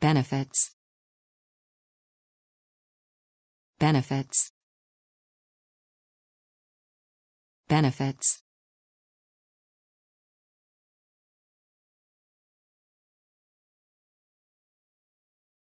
Benefits. Benefits. Benefits.